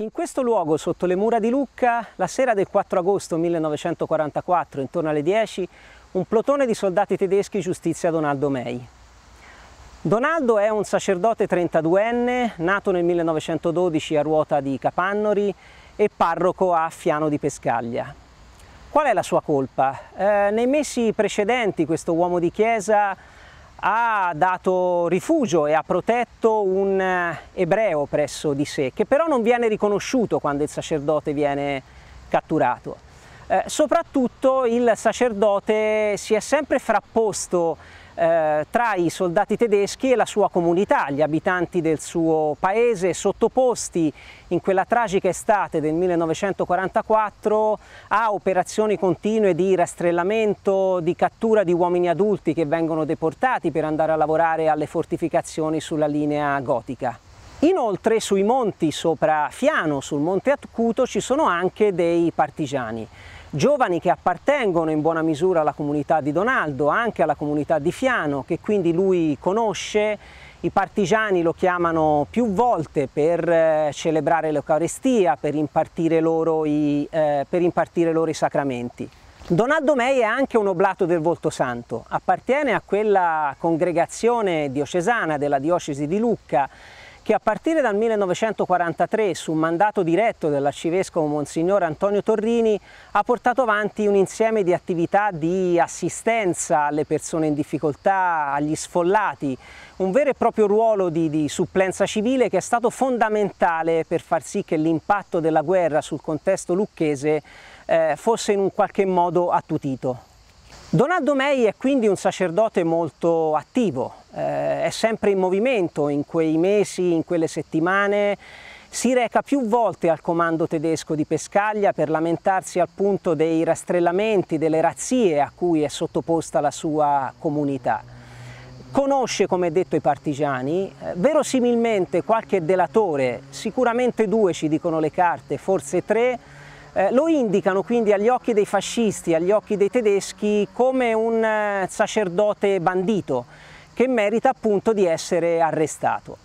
In questo luogo, sotto le mura di Lucca, la sera del 4 agosto 1944, intorno alle 10, un plotone di soldati tedeschi giustizia Donaldo May. Donaldo è un sacerdote 32enne, nato nel 1912 a Ruota di Capannori e parroco a Fiano di Pescaglia. Qual è la sua colpa? Eh, nei mesi precedenti questo uomo di chiesa ha dato rifugio e ha protetto un eh, ebreo presso di sé, che però non viene riconosciuto quando il sacerdote viene catturato. Eh, soprattutto il sacerdote si è sempre frapposto eh, tra i soldati tedeschi e la sua comunità, gli abitanti del suo paese, sottoposti in quella tragica estate del 1944 a operazioni continue di rastrellamento, di cattura di uomini adulti che vengono deportati per andare a lavorare alle fortificazioni sulla linea gotica. Inoltre sui monti sopra Fiano, sul monte Atcuto, ci sono anche dei partigiani giovani che appartengono in buona misura alla comunità di Donaldo, anche alla comunità di Fiano, che quindi lui conosce, i partigiani lo chiamano più volte per eh, celebrare l'Eucaristia, per, eh, per impartire loro i sacramenti. Donaldo Mei è anche un oblato del Volto Santo, appartiene a quella congregazione diocesana della diocesi di Lucca che a partire dal 1943, su mandato diretto dell'arcivescovo Monsignor Antonio Torrini, ha portato avanti un insieme di attività di assistenza alle persone in difficoltà, agli sfollati, un vero e proprio ruolo di, di supplenza civile che è stato fondamentale per far sì che l'impatto della guerra sul contesto lucchese eh, fosse in un qualche modo attutito. Donaldo Addomei è quindi un sacerdote molto attivo, eh, è sempre in movimento in quei mesi, in quelle settimane, si reca più volte al comando tedesco di Pescaglia per lamentarsi appunto dei rastrellamenti, delle razzie a cui è sottoposta la sua comunità. Conosce, come detto, i partigiani, eh, verosimilmente qualche delatore, sicuramente due ci dicono le carte, forse tre, eh, lo indicano quindi agli occhi dei fascisti, agli occhi dei tedeschi come un eh, sacerdote bandito che merita appunto di essere arrestato.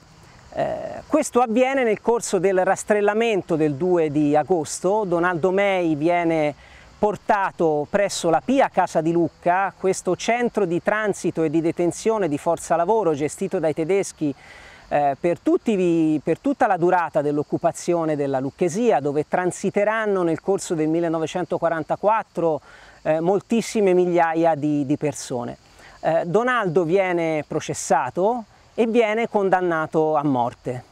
Eh, questo avviene nel corso del rastrellamento del 2 di agosto, Donaldo May viene portato presso la Pia Casa di Lucca, questo centro di transito e di detenzione di forza lavoro gestito dai tedeschi eh, per, tutti, per tutta la durata dell'occupazione della Lucchesia, dove transiteranno nel corso del 1944 eh, moltissime migliaia di, di persone. Eh, Donaldo viene processato e viene condannato a morte.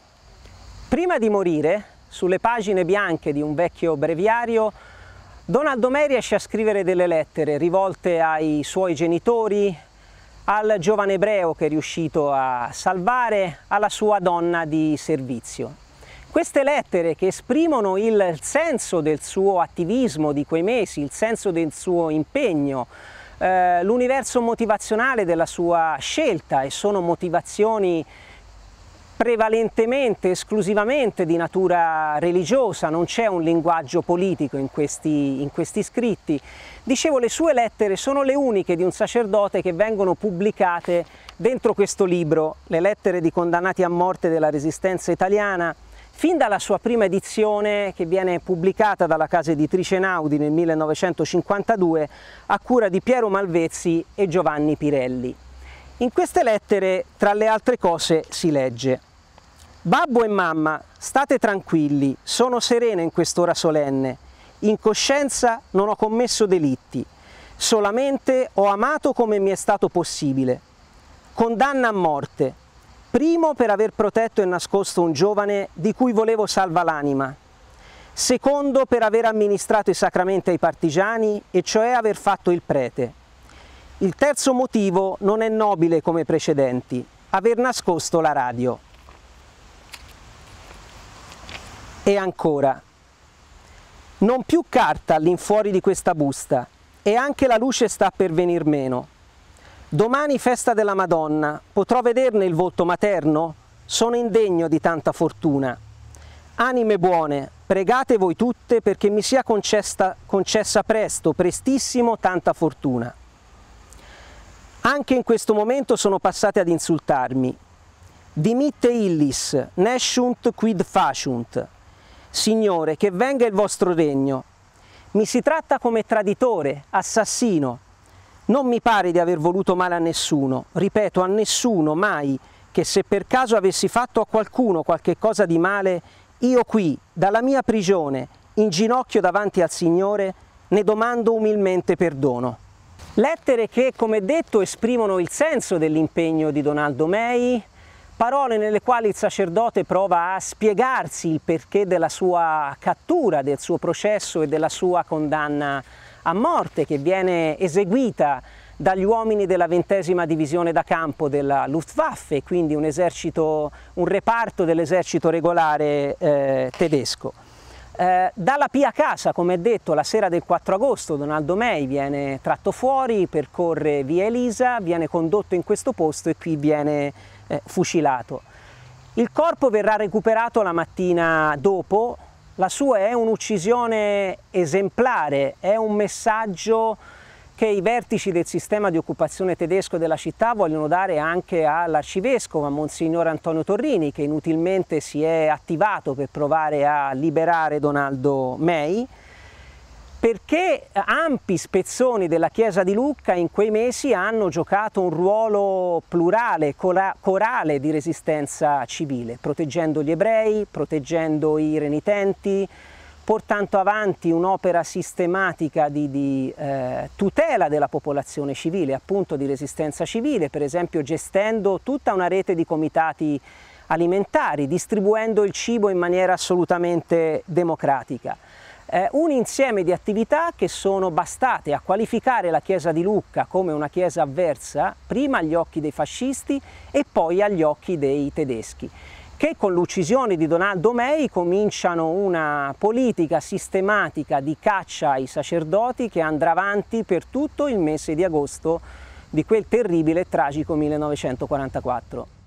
Prima di morire, sulle pagine bianche di un vecchio breviario, Donaldo May riesce a scrivere delle lettere rivolte ai suoi genitori, al giovane ebreo che è riuscito a salvare, alla sua donna di servizio. Queste lettere che esprimono il senso del suo attivismo di quei mesi, il senso del suo impegno, eh, l'universo motivazionale della sua scelta e sono motivazioni prevalentemente, esclusivamente di natura religiosa, non c'è un linguaggio politico in questi, in questi, scritti. Dicevo, le sue lettere sono le uniche di un sacerdote che vengono pubblicate dentro questo libro, le lettere di condannati a morte della resistenza italiana, fin dalla sua prima edizione che viene pubblicata dalla casa editrice Naudi nel 1952 a cura di Piero Malvezzi e Giovanni Pirelli. In queste lettere, tra le altre cose, si legge Babbo e mamma, state tranquilli, sono serena in quest'ora solenne. In coscienza non ho commesso delitti, solamente ho amato come mi è stato possibile. Condanna a morte. Primo per aver protetto e nascosto un giovane di cui volevo salva l'anima. Secondo per aver amministrato i sacramenti ai partigiani e cioè aver fatto il prete. Il terzo motivo non è nobile come precedenti, aver nascosto la radio. E ancora, non più carta all'infuori di questa busta e anche la luce sta per venir meno. Domani festa della Madonna, potrò vederne il volto materno? Sono indegno di tanta fortuna. Anime buone, pregate voi tutte perché mi sia concessa, concessa presto, prestissimo, tanta fortuna. Anche in questo momento sono passate ad insultarmi. Dimitte illis, nesciunt quid faciunt. Signore, che venga il vostro regno. Mi si tratta come traditore, assassino. Non mi pare di aver voluto male a nessuno, ripeto, a nessuno mai, che se per caso avessi fatto a qualcuno qualche cosa di male, io qui, dalla mia prigione, in ginocchio davanti al Signore, ne domando umilmente perdono. Lettere che, come detto, esprimono il senso dell'impegno di Donaldo May, parole nelle quali il sacerdote prova a spiegarsi il perché della sua cattura, del suo processo e della sua condanna a morte che viene eseguita dagli uomini della ventesima divisione da campo della Luftwaffe, quindi un, esercito, un reparto dell'esercito regolare eh, tedesco. Eh, dalla Pia Casa, come detto, la sera del 4 agosto Donaldo May viene tratto fuori, percorre via Elisa, viene condotto in questo posto e qui viene eh, fucilato. Il corpo verrà recuperato la mattina dopo, la sua è un'uccisione esemplare, è un messaggio che i vertici del sistema di occupazione tedesco della città vogliono dare anche all'arcivescovo, a Monsignor Antonio Torrini, che inutilmente si è attivato per provare a liberare Donaldo May perché ampi spezzoni della Chiesa di Lucca in quei mesi hanno giocato un ruolo plurale, corale di resistenza civile, proteggendo gli ebrei, proteggendo i renitenti, portando avanti un'opera sistematica di, di eh, tutela della popolazione civile, appunto di resistenza civile, per esempio gestendo tutta una rete di comitati alimentari, distribuendo il cibo in maniera assolutamente democratica eh, un insieme di attività che sono bastate a qualificare la chiesa di Lucca come una chiesa avversa, prima agli occhi dei fascisti e poi agli occhi dei tedeschi che con l'uccisione di Donaldo Mei cominciano una politica sistematica di caccia ai sacerdoti che andrà avanti per tutto il mese di agosto di quel terribile e tragico 1944.